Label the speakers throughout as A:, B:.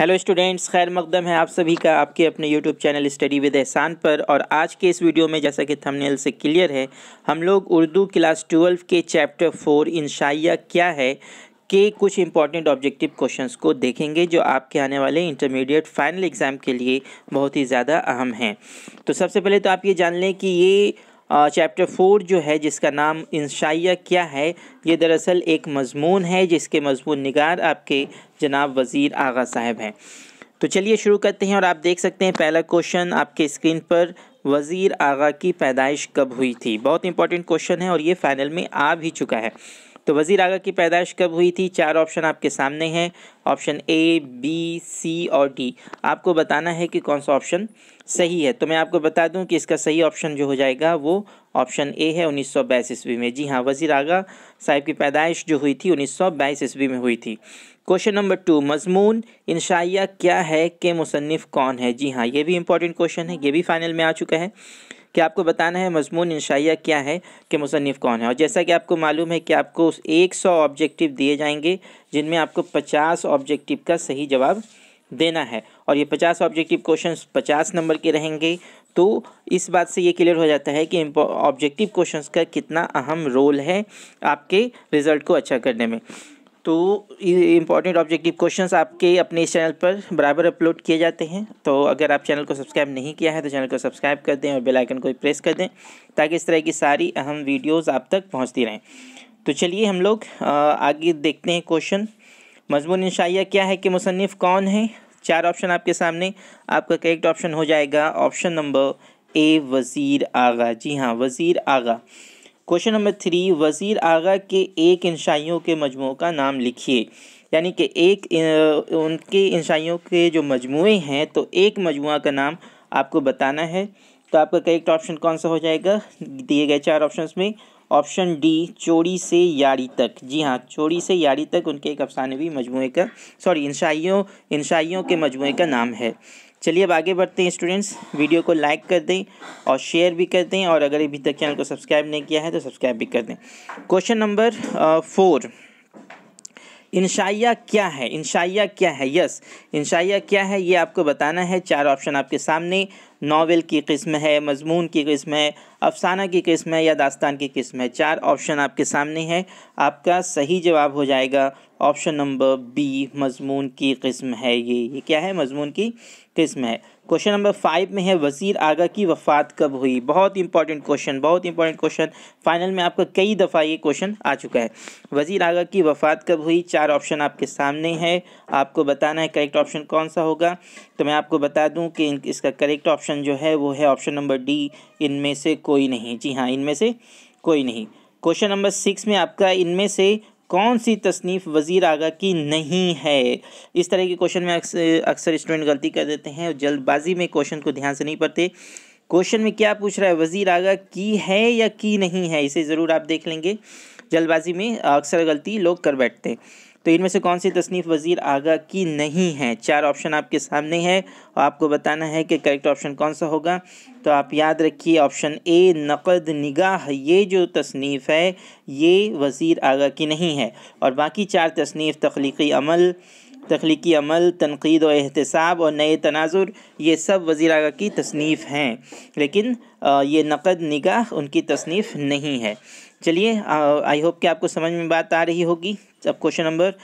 A: hello students खैर मकदम है आप सभी का आपके अपने यूट्यूब चैनल स्टडी विद एहसान पर और आज के इस वीडियो में जैसा कि थंबनेल से क्लियर है हम लोग उर्दू क्लास ट्वेल्व के चैप्टर फोर इंशाइया क्या है के कुछ इंपॉर्टेंट ऑब्जेक्टिव क्वेश्चंस को देखेंगे जो आपके आने वाले इंटरमीडिएट फाइनल एग्ज़ाम के लिए बहुत ही ज़्यादा अहम हैं तो सबसे पहले तो आप ये जान लें कि ये चैप्टर फोर जो है जिसका नाम इंशाइया क्या है ये दरअसल एक मजमून है जिसके मजमून निगार आपके जनाब वज़ीर आगा साहब हैं तो चलिए शुरू करते हैं और आप देख सकते हैं पहला क्वेश्चन आपके स्क्रीन पर वज़ीर आगा की पैदाइश कब हुई थी बहुत इंपॉर्टेंट क्वेश्चन है और ये फाइनल में आ भी चुका है तो वज़ी आगा की पैदाइश कब हुई थी चार ऑप्शन आपके सामने हैं ऑप्शन ए बी सी और डी आपको बताना है कि कौन सा ऑप्शन सही है तो मैं आपको बता दूं कि इसका सही ऑप्शन जो हो जाएगा वो ऑप्शन ए है उन्नीस सौ बाईस ईस्वी में जी हाँ वज़ी आगा साहिब की पैदाइश जो हुई थी उन्नीस सौ बाईस ईस्वी में हुई थी क्वेश्चन नंबर टू मजमून इनशाइया क्या है के मुसनफ़ कौन है जी हाँ ये भी इंपॉर्टेंट क्वेश्चन है ये भी फाइनल में आ चुका है कि आपको बताना है मजमून इंशाइया क्या है कि मुसनफ़ कौन है और जैसा कि आपको मालूम है कि आपको उस एक सौ ऑब्जेक्टिव दिए जाएंगे जिनमें आपको पचास ऑब्जेक्टिव का सही जवाब देना है और ये पचास ऑब्जेक्टिव क्वेश्चन पचास नंबर के रहेंगे तो इस बात से ये क्लियर हो जाता है कि ऑब्जेक्टिव क्वेश्चंस का कितना अहम रोल है आपके रिज़ल्ट को अच्छा करने में तो इम्पॉर्टेंट ऑब्जेक्टिव क्वेश्चंस आपके अपने इस चैनल पर बराबर अपलोड किए जाते हैं तो अगर आप चैनल को सब्सक्राइब नहीं किया है तो चैनल को सब्सक्राइब कर दें और बेल आइकन को प्रेस कर दें ताकि इस तरह की सारी अहम वीडियोस आप तक पहुंचती रहें तो चलिए हम लोग आगे देखते हैं क्वेश्चन मजमून इंशाइया क्या है कि मुसनफ़ कौन है चार ऑप्शन आपके सामने आपका करेक्ट ऑप्शन हो जाएगा ऑप्शन नंबर ए वज़ीर आगा जी हाँ वज़ीर आगा क्वेश्चन नंबर थ्री वज़ी आगा के एक इंशाइयों के मजमू का नाम लिखिए यानी कि एक उनके इंशाइयों के जो मजमू हैं तो एक मजमू का नाम आपको बताना है तो आपका करेक्ट ऑप्शन कौन सा हो जाएगा दिए गए चार ऑप्शन में ऑप्शन डी चोरी से यारी तक जी हाँ चोरी से यारी तक उनके एक अफसानवी मजमू का सॉरी इंशाइयों इंशाइयों के मजमू का नाम है चलिए अब आगे बढ़ते हैं स्टूडेंट्स वीडियो को लाइक कर दें और शेयर भी कर दें और अगर अभी तक चैनल को सब्सक्राइब नहीं किया है तो सब्सक्राइब भी कर दें क्वेश्चन नंबर फोर इंशाइया क्या है इंशाइया क्या है यस इंशाइया क्या है ये आपको बताना है चार ऑप्शन आपके सामने नावल की किस्म है मजमून की किस्म है अफसाना की किस्म है या दास्तान की किस्म है चार ऑप्शन आपके सामने है आपका सही जवाब हो जाएगा ऑप्शन नंबर बी मजमून की किस्म है ये ये क्या है मजमून की किस्म है क्वेश्चन नंबर फाइव में है वज़ीर आगा की वफ़ात कब हुई बहुत इंपॉर्टेंट क्वेश्चन बहुत इंपॉर्टेंट क्वेश्चन फाइनल में आपका कई दफ़ा ये क्वेश्चन आ चुका है वज़ीर आगा की वफ़ात कब हुई चार ऑप्शन आपके सामने है आपको बताना है करेक्ट ऑप्शन कौन सा होगा तो मैं आपको बता दूँ कि इसका करेक्ट ऑप्शन जो है वो है ऑप्शन नंबर डी इनमें से कोई नहीं जी हाँ इनमें से कोई नहीं क्वेश्चन नंबर सिक्स में आपका इनमें से कौन सी तसनीफ़ वज़ी आगा की नहीं है इस तरह के क्वेश्चन में अक्सर स्टूडेंट गलती कर देते हैं और जल्दबाजी में क्वेश्चन को ध्यान से नहीं पढ़ते क्वेश्चन में क्या पूछ रहा है वज़ी आगा की है या की नहीं है इसे ज़रूर आप देख लेंगे जल्दबाजी में अक्सर गलती लोग कर बैठते हैं तो इनमें से कौन सी तसनीफ़ वज़ीर आगा की नहीं है चार ऑप्शन आपके सामने है और आपको बताना है कि करेक्ट ऑप्शन कौन सा होगा तो आप याद रखिए ऑप्शन ए नकद निगाह ये जो तसनीफ़ है ये वज़ीर आगा की नहीं है और बाकी चार तसनीफ़ तख्लीकी अमल तख्लीकी अमल तनकीद और एहतसाब और नए तनाजुर ये सब वज़ी आगा की तसनीफ़ हैं लेकिन ये नकद निगाह उनकी तसनीफ़ नहीं है चलिए आई होप कि आपको समझ में बात आ रही होगी अब क्वेश्चन नंबर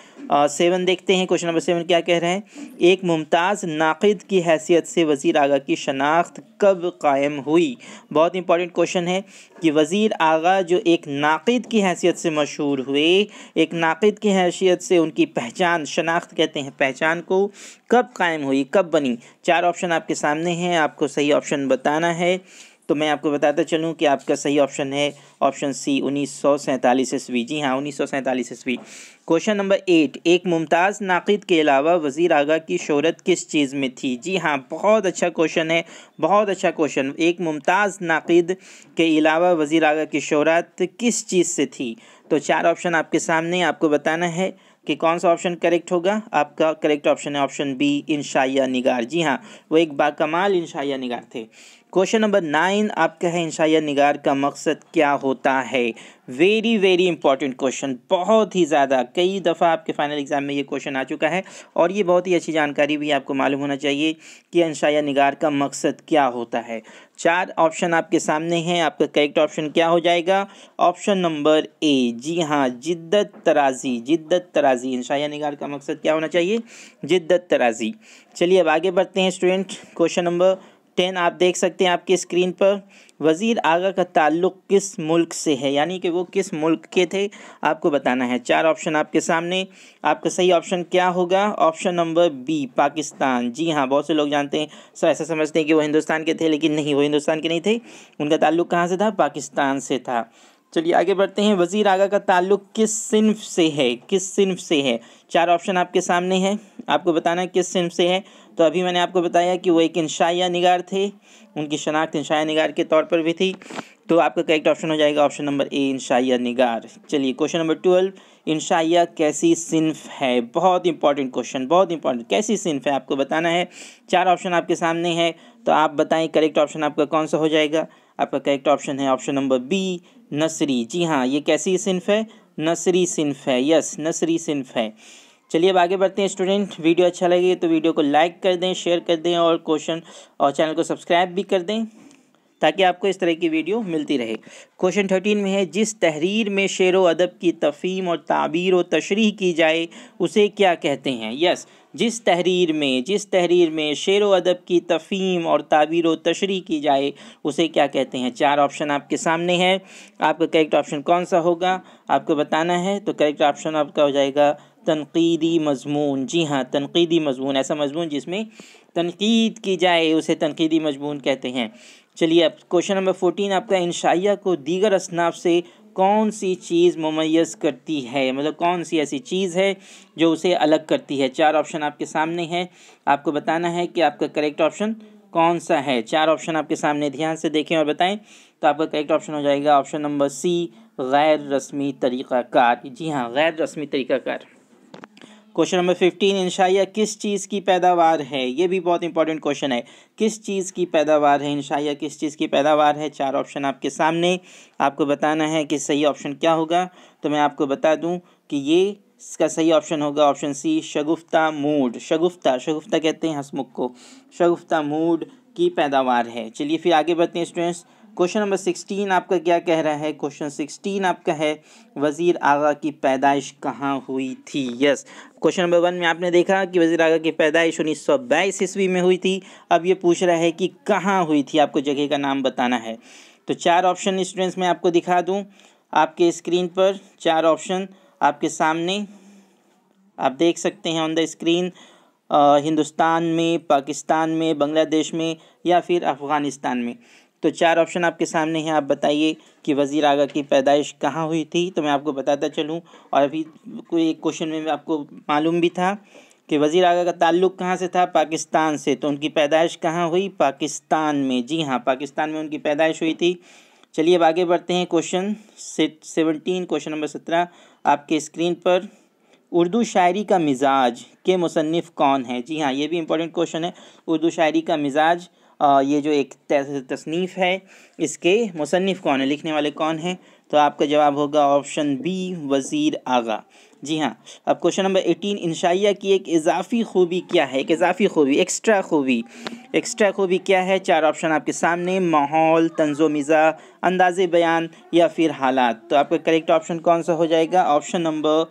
A: सेवन देखते हैं क्वेश्चन नंबर सेवन क्या कह रहे हैं एक मुमताज़ नाक़द की हैसियत से वज़ी आगा की शनाख्त कब कायम हुई बहुत इंपॉर्टेंट क्वेश्चन है कि वज़ी आगा जो एक नाक़द की हैसियत से मशहूर हुए एक नाक़द की हैसियत से उनकी पहचान शनाख्त कहते हैं पहचान को कब कायम हुई कब बनी चार ऑप्शन आपके सामने हैं आपको सही ऑप्शन बताना है तो मैं आपको बताता चलूँ कि आपका सही ऑप्शन है ऑप्शन सी उन्नीस सौ सैंतालीस ईस्वी जी हाँ उन्नीस सौ सैंतालीस ईस्वी क्वेश्चन नंबर एट एक मुमताज़ नाक़द के अलावा वज़ी आगा की शहरत किस चीज़ में थी जी हाँ बहुत अच्छा क्वेश्चन है बहुत अच्छा क्वेश्चन एक मुमताज़ नाक़द के अलावा वज़ी आगा की शहरत किस चीज़ से थी तो चार ऑप्शन आपके सामने आपको बताना है कि कौन सा ऑप्शन करेक्ट होगा आपका करेक्ट ऑप्शन है ऑप्शन बी इनशाया निगार जी हाँ वो एक बाकमाल इनशाया निगार थे क्वेश्चन नंबर नाइन आपका है इंशाया निगार का मकसद क्या होता है वेरी वेरी इंपॉर्टेंट क्वेश्चन बहुत ही ज़्यादा कई दफ़ा आपके फाइनल एग्ज़ाम में ये क्वेश्चन आ चुका है और ये बहुत ही अच्छी जानकारी भी आपको मालूम होना चाहिए कि इंशाया निगार का मकसद क्या होता है चार ऑप्शन आपके सामने हैं आपका करेक्ट ऑप्शन क्या हो जाएगा ऑप्शन नंबर ए जी हाँ जिद्दत तराजी जिद्दत तराजी इंशाया निगार का मकसद क्या होना चाहिए जिद्दत तराजी चलिए अब आगे बढ़ते हैं स्टूडेंट क्वेश्चन नंबर टेन आप देख सकते हैं आपकी स्क्रीन पर वज़ीर आगा का ताल्लुक़ किस मुल्क से है यानी कि वो किस मुल्क के थे आपको बताना है चार ऑप्शन आपके सामने आपका सही ऑप्शन क्या होगा ऑप्शन नंबर बी पाकिस्तान जी हाँ बहुत से लोग जानते हैं सर ऐसा समझते हैं कि वो हिंदुस्तान के थे लेकिन नहीं वो हिंदुस्तान के नहीं थे उनका ताल्लुक़ कहाँ से था पाकिस्तान से था चलिए आगे बढ़ते हैं वज़ीर आगा का ताल्लुक किस सिनफ से है किस सिनफ से है चार ऑप्शन आपके सामने हैं आपको बताना किस सिनफ से है तो अभी मैंने आपको बताया कि वो एक इंशाया निगार थे उनकी शनाख्त इंशाया निगार के तौर पर भी थी तो आपका करेक्ट ऑप्शन हो जाएगा ऑप्शन नंबर ए इंशाया निगार चलिए क्वेश्चन नंबर ट्वेल्व इंशाया कैसी सिंफ है बहुत इंपॉर्टेंट क्वेश्चन बहुत इंपॉर्टेंट कैसी सिंफ है आपको बताना है चार ऑप्शन आपके सामने है तो आप बताएं करेक्ट ऑप्शन आपका कौन सा हो जाएगा आपका करेक्ट ऑप्शन है ऑप्शन नंबर बी नसरी जी हाँ ये कैसी सिंफ है नसरी सिंफ है यस नसरी सिंफ है चलिए अब आगे बढ़ते हैं स्टूडेंट वीडियो अच्छा लगे तो वीडियो को लाइक कर दें शेयर कर दें और क्वेश्चन और चैनल को सब्सक्राइब भी कर दें ताकि आपको इस तरह की वीडियो मिलती रहे क्वेश्चन थर्टीन में है जिस तहरीर में शेर व अदब की तफीम और ताबीर व तशरी की जाए उसे क्या कहते हैं यस जिस तहरीर में जिस तहरीर में शेर व अदब की तफीम और ताबीर व तशरी की जाए उसे क्या कहते हैं चार ऑप्शन आपके सामने हैं आपका करेक्ट ऑप्शन कौन सा होगा आपको बताना है तो करेक्ट ऑप्शन आपका हो जाएगा तनकीदी मजमून जी हाँ तनकीदी मजमून ऐसा मजमून जिसमें तनकीद की जाए उसे तनकीदी मजमून कहते हैं चलिए अब क्वेश्चन नंबर फोटीन आपका इनशाया को दीगर असनाफ से कौन सी चीज़ ममैज़ करती है मतलब कौन सी ऐसी चीज़ है जो उसे अलग करती है चार ऑप्शन आपके सामने हैं आपको बताना है कि आपका करेक्ट ऑप्शन कौन सा है चार ऑप्शन आपके सामने ध्यान से देखें और बताएं तो आपका करेक्ट ऑप्शन हो जाएगा ऑप्शन नंबर सी गैर रस्मी तरीक़ाकार जी हाँ गैर रस्मी तरीक़ाकार क्वेश्चन नंबर फिफ्टीन इंशाइया किस चीज़ की पैदावार है ये भी बहुत इंपॉर्टेंट क्वेश्चन है किस चीज़ की पैदावार है इंशाइया किस चीज़ की पैदावार है चार ऑप्शन आपके सामने आपको बताना है कि सही ऑप्शन क्या होगा तो मैं आपको बता दूँ कि ये इसका सही ऑप्शन होगा ऑप्शन सी शगुफ्ता मूड शगुफ्ता शगुफ्ता कहते हैं हसमुख को शगुफ्ता मूड की पैदावार है चलिए फिर आगे बढ़ते हैं स्टूडेंट्स क्वेश्चन नंबर सिक्सटीन आपका क्या कह रहा है क्वेश्चन सिक्सटीन आपका है वज़ीर आगा की पैदाइश कहाँ हुई थी यस क्वेश्चन नंबर वन में आपने देखा कि वज़ीर आगा की पैदाइश उन्नीस सौ बाईस ईस्वी में हुई थी अब ये पूछ रहा है कि कहाँ हुई थी आपको जगह का नाम बताना है तो चार ऑप्शन स्टूडेंट्स मैं आपको दिखा दूँ आपके स्क्रीन पर चार ऑप्शन आपके सामने आप देख सकते हैं ऑन द स्क्रीन हिंदुस्तान में पाकिस्तान में बांग्लादेश में या फिर अफ़गानिस्तान में तो चार ऑप्शन आपके सामने हैं आप बताइए कि वज़ी आगा की पैदाइश कहाँ हुई थी तो मैं आपको बताता चलूँ और अभी कोई एक क्वेश्चन में आपको मालूम भी था कि वज़ी आगा का ताल्लुक़ कहाँ से था पाकिस्तान से तो उनकी पैदाइश कहाँ हुई पाकिस्तान में जी हाँ पाकिस्तान में उनकी पैदाइश हुई थी चलिए अब आगे बढ़ते हैं क्वेश्चन सेवनटीन क्वेश्चन नंबर सत्रह आपके स्क्रीन पर उर्दू शायरी का मिजाज के मुसनफ़ कौन है जी हाँ ये भी इम्पोर्टेंट क्वेश्चन है उर्दू शायरी का मिजाज ये जो एक तसनीफ़ है इसके मुसनफ़ कौन है लिखने वाले कौन हैं तो आपका जवाब होगा ऑप्शन बी वज़ीर आगा जी हाँ अब क्वेश्चन नंबर एटीन इंशाइया की एक इजाफी खूबी क्या है एक इजाफी खूबी एक्स्ट्रा खूबी एक्स्ट्रा खूबी क्या है चार ऑप्शन आपके सामने माहौल तंजो मिज़ा अंदाज़ बयान या फिर हालात तो आपका करेक्ट ऑप्शन कौन सा हो जाएगा ऑप्शन नंबर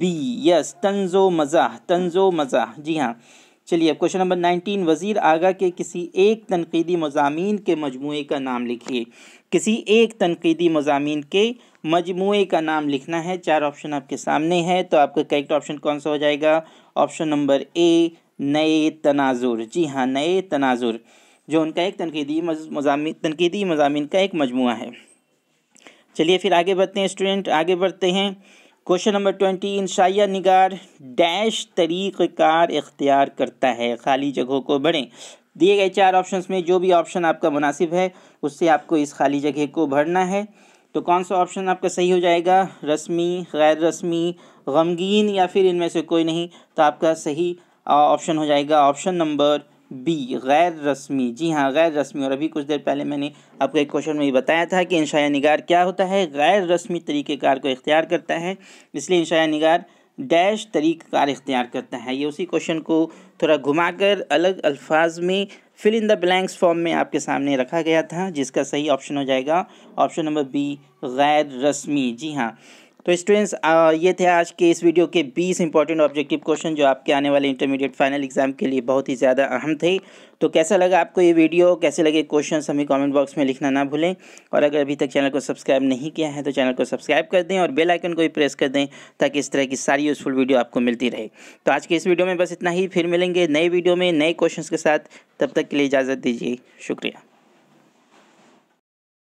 A: बी यस तंजो मजा तंजो मजा जी हाँ चलिए अब क्वेश्चन नंबर नाइनटीन वज़ीर आगा के किसी एक तनकीदी मजामी के मजमू का नाम लिखिए किसी एक तनकीदी मजामी के मजमू का नाम लिखना है चार ऑप्शन आपके सामने है तो आपका करेक्ट ऑप्शन कौन सा हो जाएगा ऑप्शन नंबर ए नए तनाजुर जी हाँ नए तनाजुर जो उनका एक तनकीदी मजामी तनकीदी मजामी का एक मजमू है चलिए फिर आगे बढ़ते हैं स्टूडेंट आगे बढ़ते हैं क्वेश्चन नंबर ट्वेंटी इंशाया निगार डैश तरीक़ार इख्तियार करता है खाली जगहों को भरें दिए गए चार ऑप्शन में जो भी ऑप्शन आपका मुनासिब है उससे आपको इस खाली जगह को भरना है तो कौन सा ऑप्शन आपका सही हो जाएगा रस्मी गैर रस्मी गमगीन या फिर इनमें से कोई नहीं तो आपका सही ऑप्शन हो जाएगा ऑप्शन नंबर बी गैर रस्मी जी हाँ गैर रस्मी और अभी कुछ देर पहले मैंने आपको एक क्वेश्चन में ही बताया था कि इंशाया निगार क्या होता है गैर रस्मी तरीक़ेकार को इख्तियार करता है इसलिए इंशाया निगार डैश तरीक़ार इख्तियार करता है ये उसी क्वेश्चन को थोड़ा घुमाकर अलग अल्फाज में fill in the blanks form में आपके सामने रखा गया था जिसका सही ऑप्शन हो जाएगा ऑप्शन नंबर बी गैर रस्मी जी हाँ तो स्टूडेंट्स ये थे आज के इस वीडियो के 20 इंपॉर्टेंट ऑब्जेक्टिव क्वेश्चन जो आपके आने वाले इंटरमीडिएट फाइनल एग्जाम के लिए बहुत ही ज़्यादा अहम थे तो कैसा लगा आपको ये वीडियो कैसे लगे क्वेश्चन हमें कमेंट बॉक्स में लिखना ना भूलें और अगर अभी तक चैनल को सब्सक्राइब नहीं किया है तो चैनल को सब्सक्राइब कर दें और बेलाइकन को भी प्रेस कर दें ताकि इस तरह की सारी यूज़फुल वीडियो आपको मिलती रहे तो आज के इस वीडियो में बस इतना ही फिर मिलेंगे नए वीडियो में नए क्वेश्चन के साथ तब तक के लिए इजाज़त दीजिए शुक्रिया